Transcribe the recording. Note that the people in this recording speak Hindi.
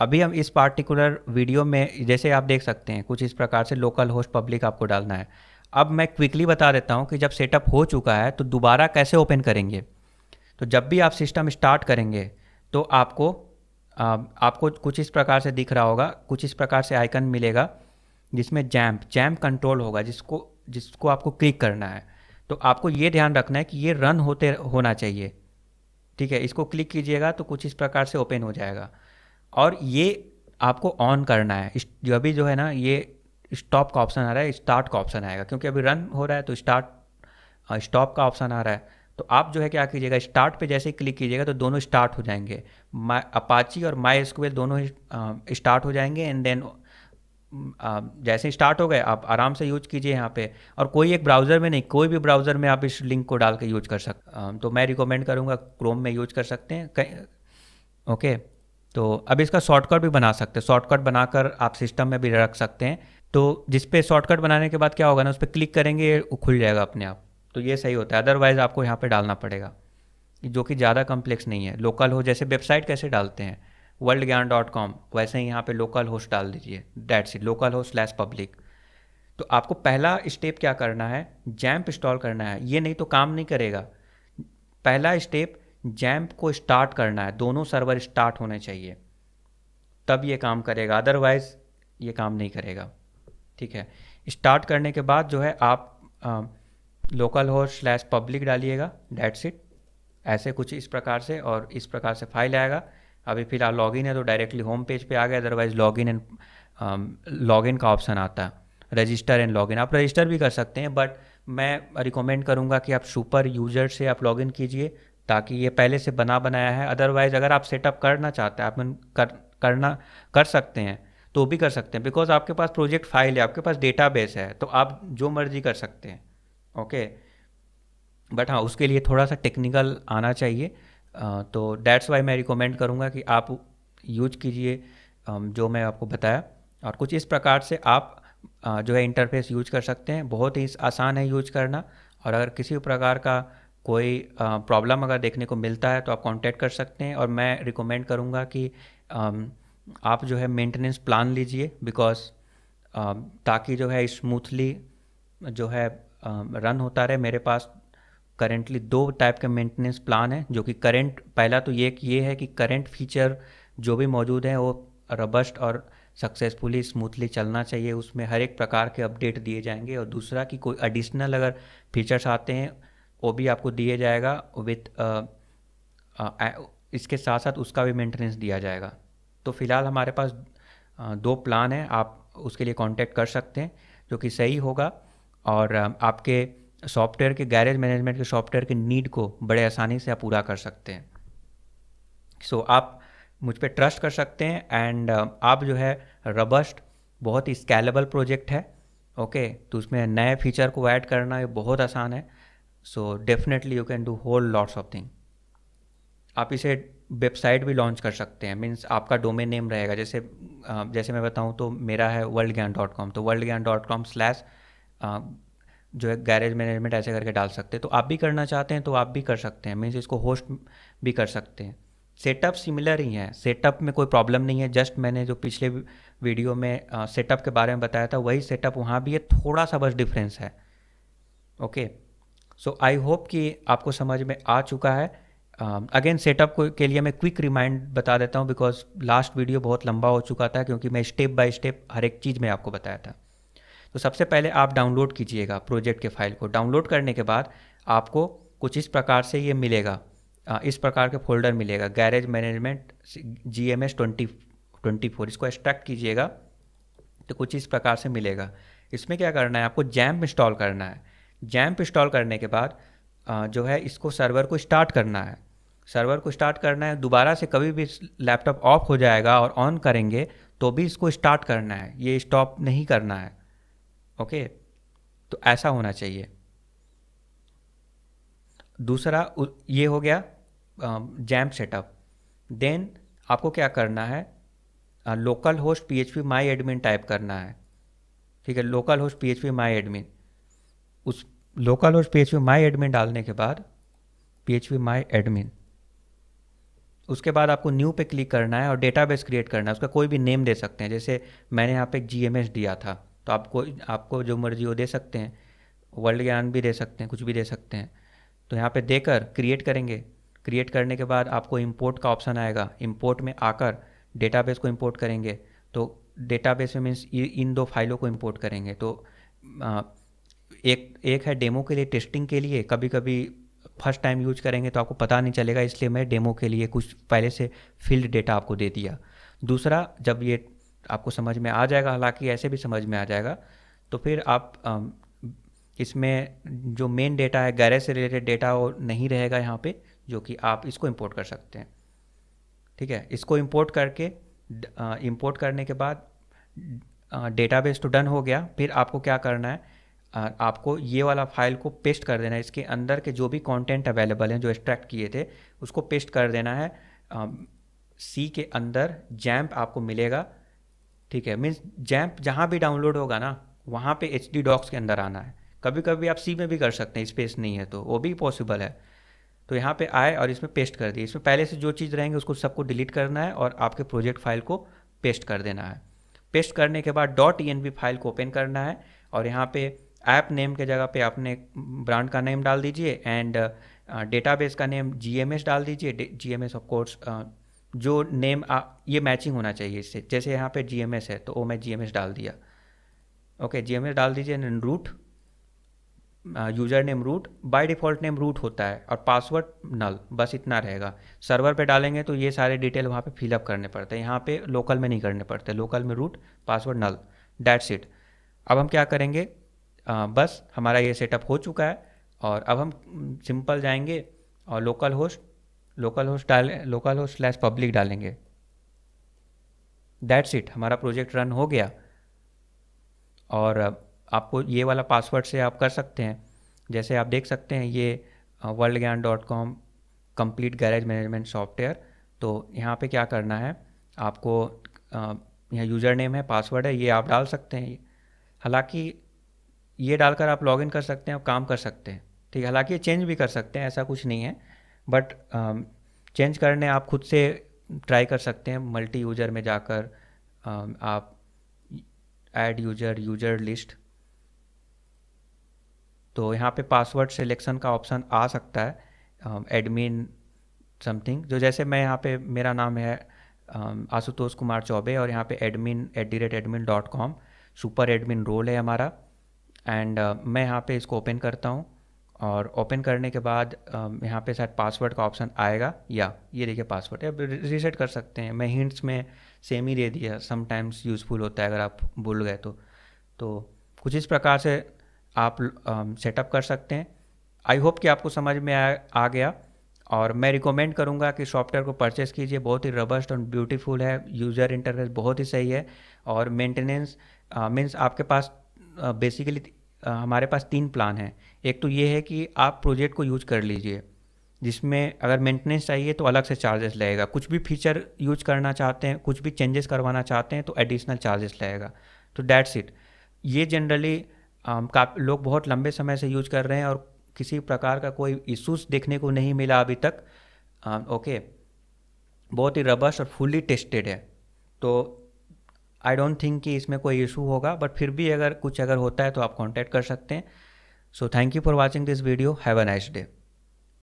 अभी हम इस पार्टिकुलर वीडियो में जैसे आप देख सकते हैं कुछ इस प्रकार से लोकल होस्ट पब्लिक आपको डालना है अब मैं क्विकली बता देता हूँ कि जब सेटअप हो चुका है तो दोबारा कैसे ओपन करेंगे तो जब भी आप सिस्टम स्टार्ट करेंगे तो आपको आ, आपको कुछ इस प्रकार से दिख रहा होगा कुछ इस प्रकार से आइकन मिलेगा जिसमें जैम्प जैम्प कंट्रोल होगा जिसको जिसको आपको क्लिक करना है तो आपको ये ध्यान रखना है कि ये रन होते होना चाहिए ठीक है इसको क्लिक कीजिएगा तो कुछ इस प्रकार से ओपन हो जाएगा और ये आपको ऑन करना है जो अभी जो है ना ये स्टॉप का ऑप्शन आ रहा है स्टार्ट का ऑप्शन आएगा क्योंकि अभी रन हो रहा है तो स्टार्ट स्टॉप का ऑप्शन आ रहा है तो आप जो है क्या कीजिएगा स्टार्ट पे जैसे ही क्लिक कीजिएगा तो दोनों स्टार्ट हो जाएंगे माई अपाची और माई स्क्वेल दोनों स्टार्ट हो जाएंगे एंड देन जैसे स्टार्ट हो गए आप आराम से यूज कीजिए यहाँ पे और कोई एक ब्राउज़र में नहीं कोई भी ब्राउज़र में आप इस लिंक को डाल के यूज कर सकते तो मैं रिकमेंड करूँगा क्रोम में यूज कर सकते हैं ओके okay. तो अब इसका शॉर्टकट भी बना सकते हैं शॉर्टकट बनाकर आप सिस्टम में भी रख सकते हैं तो जिस पे शॉर्टकट बनाने के बाद क्या होगा ना उस पर क्लिक करेंगे खुल जाएगा अपने आप तो ये सही होता है अदरवाइज़ आपको यहाँ पे डालना पड़ेगा जो कि ज़्यादा कम्प्लेक्स नहीं है लोकल हो जैसे वेबसाइट कैसे डालते हैं वर्ल्ड ज्ञान डॉट कॉम वैसे ही यहाँ पर लोकल होस्ट डाल दीजिए that it localhost slash public तो आपको पहला स्टेप क्या करना है जैम्प इंस्टॉल करना है ये नहीं तो काम नहीं करेगा पहला स्टेप जैम्प को स्टार्ट करना है दोनों सर्वर स्टार्ट होने चाहिए तब ये काम करेगा अदरवाइज ये काम नहीं करेगा ठीक है स्टार्ट करने के बाद जो है आप लोकल होस्ट स्लैश पब्लिक डालिएगा डेट्स इट ऐसे कुछ इस प्रकार से और इस प्रकार से फाइल आएगा अभी फिलहाल लॉगिन है तो डायरेक्टली होम पेज पे आ गया अदरवाइज लॉगिन एंड लॉगिन का ऑप्शन आता है रजिस्टर एंड लॉगिन आप रजिस्टर भी कर सकते हैं बट मैं रिकमेंड करूँगा कि आप सुपर यूजर से आप लॉगिन कीजिए ताकि ये पहले से बना बनाया है अदरवाइज़ अगर आप सेटअप करना चाहते हैं आप कर करना कर सकते हैं तो भी कर सकते हैं बिकॉज आपके पास प्रोजेक्ट फाइल है आपके पास डेटा है तो आप जो मर्जी कर सकते हैं ओके बट हाँ उसके लिए थोड़ा सा टेक्निकल आना चाहिए तो डैट्स वाई मैं रिकमेंड करूँगा कि आप यूज कीजिए जो मैं आपको बताया और कुछ इस प्रकार से आप जो है इंटरफेस यूज कर सकते हैं बहुत ही आसान है यूज करना और अगर किसी प्रकार का कोई प्रॉब्लम अगर देखने को मिलता है तो आप कांटेक्ट कर सकते हैं और मैं रिकमेंड करूँगा कि आप जो है मेंटेनेंस प्लान लीजिए बिकॉज ताकि जो है स्मूथली जो है रन होता रहे मेरे पास करेंटली दो टाइप के मेंटेनेंस प्लान हैं जो कि करेंट पहला तो ये ये है कि करेंट फीचर जो भी मौजूद हैं वो रबस्ट और सक्सेसफुली स्मूथली चलना चाहिए उसमें हर एक प्रकार के अपडेट दिए जाएंगे और दूसरा कि कोई एडिशनल अगर फीचर्स आते हैं वो भी आपको दिए जाएगा विथ uh, uh, इसके साथ साथ उसका भी मेंटेनेंस दिया जाएगा तो फ़िलहाल हमारे पास uh, दो प्लान हैं आप उसके लिए कांटेक्ट कर सकते हैं जो कि सही होगा और आपके सॉफ्टवेयर के गैरेज मैनेजमेंट के सॉफ्टवेयर के नीड को बड़े आसानी से आप पूरा कर सकते हैं सो so, आप मुझ पर ट्रस्ट कर सकते हैं एंड आप जो है रबस्ट बहुत ही स्केलेबल प्रोजेक्ट है ओके okay, तो उसमें नए फीचर को ऐड करना ये बहुत आसान है so definitely you can do whole lots of thing आप इसे वेबसाइट भी लॉन्च कर सकते हैं मीन्स आपका डोमेन नेम रहेगा जैसे जैसे मैं बताऊँ तो मेरा है वर्ल्ड ज्ञान डॉट कॉम तो World Gyan dot com slash जो है गैरेज मैनेजमेंट ऐसे करके डाल सकते हैं तो आप भी करना चाहते हैं तो आप भी कर सकते हैं मीन्स इसको होस्ट भी कर सकते हैं सेटअप सिमिलर ही है सेटअप में कोई प्रॉब्लम नहीं है जस्ट मैंने जो पिछले वीडियो में सेटअप के बारे में बताया था वही सेटअप वहाँ भी है थोड़ा सा बस डिफरेंस है okay okay? So I hope कि आपको समझ में आ चुका है अगेन uh, सेटअप के लिए मैं क्विक रिमाइंड बता देता हूँ बिकॉज लास्ट वीडियो बहुत लंबा हो चुका था क्योंकि मैं स्टेप बाय स्टेप हर एक चीज़ में आपको बताया था तो सबसे पहले आप डाउनलोड कीजिएगा प्रोजेक्ट के फाइल को डाउनलोड करने के बाद आपको कुछ इस प्रकार से ये मिलेगा uh, इस प्रकार के फोल्डर मिलेगा garage management G M S twenty twenty four इसको एक्सट्रैक्ट कीजिएगा तो कुछ इस प्रकार से मिलेगा इसमें क्या करना है आपको जैम इंस्टॉल करना है जैम्प इंस्टॉल करने के बाद जो है इसको सर्वर को स्टार्ट करना है सर्वर को स्टार्ट करना है दोबारा से कभी भी लैपटॉप ऑफ हो जाएगा और ऑन करेंगे तो भी इसको स्टार्ट करना है ये स्टॉप नहीं करना है ओके तो ऐसा होना चाहिए दूसरा ये हो गया जैम्प सेटअप देन आपको क्या करना है localhost P H P my admin type करना है ठीक है localhost P H P my admin उस लोकल और पी एच माई एडमिन डालने के बाद पी एच माई एडमिन उसके बाद आपको न्यू पे क्लिक करना है और डेटा बेस क्रिएट करना है उसका कोई भी नेम दे सकते हैं जैसे मैंने यहाँ पे जी एम एस दिया था तो आपको आपको जो मर्जी वो दे सकते हैं वर्ल्ड ज्ञान भी दे सकते हैं कुछ भी दे सकते हैं तो यहाँ पे देकर क्रिएट करेंगे क्रिएट करने के बाद आपको इम्पोर्ट का ऑप्शन आएगा इम्पोर्ट में आकर डेटा को इम्पोर्ट करेंगे तो बेस में मीन्स इन दो फाइलों को इम्पोर्ट करेंगे तो एक एक है डेमो के लिए टेस्टिंग के लिए कभी कभी फर्स्ट टाइम यूज करेंगे तो आपको पता नहीं चलेगा इसलिए मैं डेमो के लिए कुछ पहले से फील्ड डेटा आपको दे दिया दूसरा जब ये आपको समझ में आ जाएगा हालांकि ऐसे भी समझ में आ जाएगा तो फिर आप इसमें जो मेन डेटा है गैरेज से रिलेटेड डेटा वो नहीं रहेगा यहाँ पे जो कि आप इसको इंपोर्ट कर सकते हैं ठीक है इसको इंपोर्ट करके इंपोर्ट करने के बाद डेटाबेस तो डन हो गया फिर आपको क्या करना है आपको ये वाला फाइल को पेस्ट कर देना है इसके अंदर के जो भी कंटेंट अवेलेबल हैं जो एक्सट्रैक्ट किए थे उसको पेस्ट कर देना है सी के अंदर जैम्प आपको मिलेगा ठीक है मीन्स जैम्प जहाँ भी डाउनलोड होगा ना वहाँ पे एच डी डॉक्स के अंदर आना है कभी कभी आप सी में भी कर सकते हैं स्पेस नहीं है तो वो भी पॉसिबल है तो यहाँ पे आए और इसमें पेस्ट कर दिए इसमें पहले से जो चीज़ रहेंगे उसको सबको डिलीट करना है और आपके प्रोजेक्ट फाइल को पेस्ट कर देना है पेस्ट करने के बाद डॉट ई फाइल को ओपन करना है और यहाँ पे ऐप नेम के जगह पे आपने ब्रांड का नेम डाल दीजिए एंड डेटाबेस का नेम जी डाल दीजिए जी एम ऑफ कोर्स जो नेम आ, ये मैचिंग होना चाहिए इससे जैसे यहाँ पे जी है तो वो मैं जी डाल दिया ओके जीएमएस डाल दीजिए and root user name root by default name root होता है और पासवर्ड नल बस इतना रहेगा सर्वर पे डालेंगे तो ये सारे डिटेल वहाँ पे फिलअप करने पड़ते हैं यहाँ पे लोकल में नहीं करने पड़ते लोकल में root password null that's it अब हम क्या करेंगे आ, बस हमारा ये सेटअप हो चुका है और अब हम सिंपल जाएंगे और लोकल होस्ट लोकल होस्ट डाल लोकल होस्ट स्लैश पब्लिक डालेंगे दैट्स इट हमारा प्रोजेक्ट रन हो गया और आपको ये वाला पासवर्ड से आप कर सकते हैं जैसे आप देख सकते हैं ये World Gyan dot com complete garage management software तो यहाँ पे क्या करना है आपको यहाँ यूज़र नेम है पासवर्ड है ये आप डाल सकते हैं हालांकि ये डालकर आप लॉग कर सकते हैं और काम कर सकते हैं ठीक है हालांकि ये चेंज भी कर सकते हैं ऐसा कुछ नहीं है बट चेंज um, करने आप खुद से ट्राई कर सकते हैं मल्टी यूजर में जाकर um, आप ऐड यूजर यूजर लिस्ट तो यहाँ पे पासवर्ड सिलेक्शन का ऑप्शन आ सकता है एडमिन um, समथिंग जो जैसे मैं यहाँ पे मेरा नाम है आशुतोष कुमार चौबे और यहाँ पे admin at the rate admin dot com super admin role है हमारा एंड uh, मैं यहाँ पे इसको ओपन करता हूँ और ओपन करने के बाद uh, यहाँ पे शायद पासवर्ड का ऑप्शन आएगा या ये देखिए पासवर्ड या रीसेट कर सकते हैं मैं हिंट्स में सेम ही दे दिया समटाइम्स यूज़फुल होता है अगर आप भूल गए तो तो कुछ इस प्रकार से आप सेटअप um, uh, कर सकते हैं आई होप कि आपको समझ में आ, आ गया और मैं रिकमेंड करूंगा कि सॉफ्टवेयर को परचेस कीजिए बहुत ही रबस्ट और ब्यूटीफुल है यूज़र इंटरफेस बहुत ही सही है और मेंटेनेंस मीन्स uh, आपके पास बेसिकली uh, हमारे पास तीन प्लान हैं एक तो ये है कि आप प्रोजेक्ट को यूज कर लीजिए जिसमें अगर मेंटेनेंस चाहिए तो अलग से चार्जेस लगेगा कुछ भी फीचर यूज करना चाहते हैं कुछ भी चेंजेस करवाना चाहते हैं तो एडिशनल चार्जेस लगेगा तो डैट्स इट ये जनरली लोग बहुत लंबे समय से यूज कर रहे हैं और किसी प्रकार का कोई इशूज़ देखने को नहीं मिला अभी तक ओके बहुत ही रबस और फुल्ली टेस्टेड है तो आई डोंट थिंक कि इसमें कोई इशू होगा बट फिर भी अगर कुछ अगर होता है तो आप कॉन्टैक्ट कर सकते हैं so thank you for watching this video have a nice day